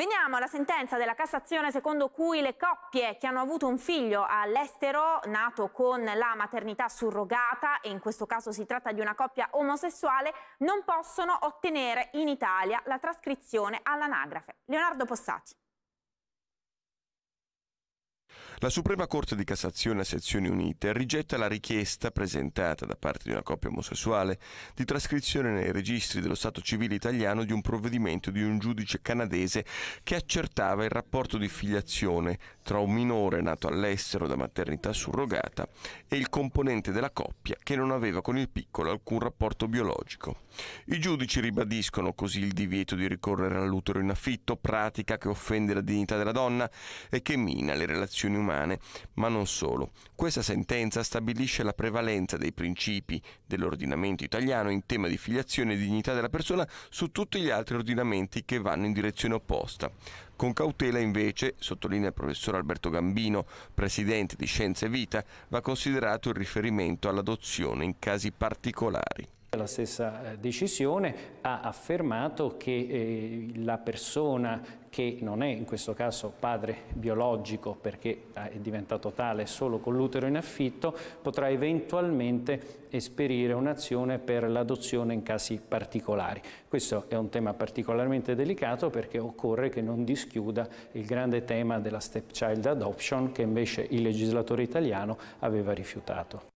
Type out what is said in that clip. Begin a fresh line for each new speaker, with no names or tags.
Veniamo alla sentenza della Cassazione secondo cui le coppie che hanno avuto un figlio all'estero nato con la maternità surrogata, e in questo caso si tratta di una coppia omosessuale, non possono ottenere in Italia la trascrizione all'anagrafe. Leonardo Possati.
La Suprema Corte di Cassazione a sezioni unite rigetta la richiesta presentata da parte di una coppia omosessuale di trascrizione nei registri dello Stato civile italiano di un provvedimento di un giudice canadese che accertava il rapporto di filiazione tra un minore nato all'estero da maternità surrogata e il componente della coppia che non aveva con il piccolo alcun rapporto biologico. I giudici ribadiscono così il divieto di ricorrere all'utero in affitto, pratica che offende la dignità della donna e che mina le relazioni umane, ma non solo. Questa sentenza stabilisce la prevalenza dei principi dell'ordinamento italiano in tema di filiazione e dignità della persona su tutti gli altri ordinamenti che vanno in direzione opposta. Con cautela invece, sottolinea il professor Alberto Gambino, presidente di Scienze e Vita, va considerato il riferimento all'adozione in casi particolari.
La stessa eh, decisione ha affermato che eh, la persona che non è in questo caso padre biologico perché ah, è diventato tale solo con l'utero in affitto potrà eventualmente esperire un'azione per l'adozione in casi particolari. Questo è un tema particolarmente delicato perché occorre che non dischiuda il grande tema della stepchild adoption che invece il legislatore italiano aveva rifiutato.